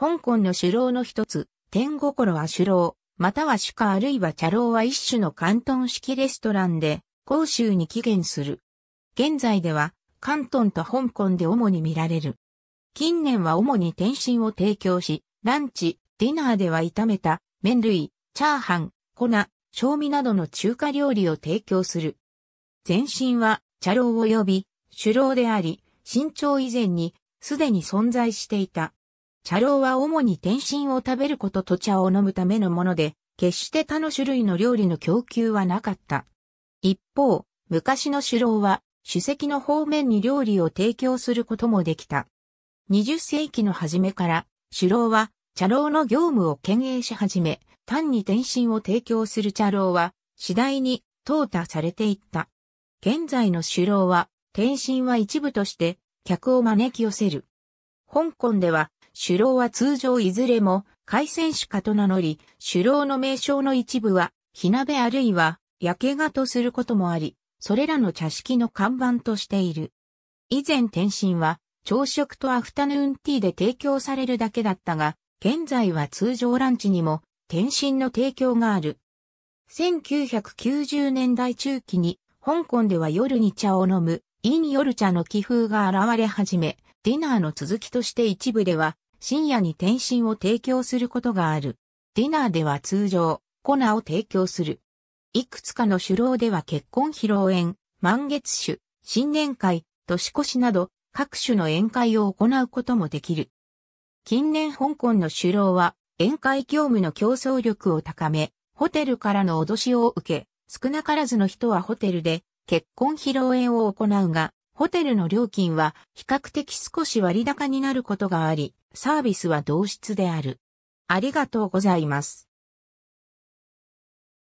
香港の首楼の一つ、天心は首楼、または主家あるいは茶老は一種の関東式レストランで、広州に起源する。現在では、関東と香港で主に見られる。近年は主に天津を提供し、ランチ、ディナーでは炒めた、麺類、チャーハン、粉、賞味などの中華料理を提供する。前身は、茶老を呼び、首楼であり、新朝以前に、すでに存在していた。茶老は主に天津を食べることと茶を飲むためのもので、決して他の種類の料理の供給はなかった。一方、昔の酒老は、主席の方面に料理を提供することもできた。20世紀の初めから、酒老は、茶老の業務を兼営し始め、単に天津を提供する茶老は、次第に、淘汰されていった。現在の酒老は、天津は一部として、客を招き寄せる。香港では、首楼は通常いずれも海戦士家と名乗り、首楼の名称の一部は、火鍋あるいは、焼けがとすることもあり、それらの茶式の看板としている。以前天津は、朝食とアフタヌーンティーで提供されるだけだったが、現在は通常ランチにも、天津の提供がある。1990年代中期に、香港では夜に茶を飲む、陰夜茶の気風が現れ始め、ディナーの続きとして一部では、深夜に点心を提供することがある。ディナーでは通常、粉を提供する。いくつかの酒楼では結婚披露宴、満月酒、新年会、年越しなど、各種の宴会を行うこともできる。近年香港の酒楼は、宴会業務の競争力を高め、ホテルからの脅しを受け、少なからずの人はホテルで結婚披露宴を行うが、ホテルの料金は比較的少し割高になることがあり、サービスは同質である。ありがとうございます。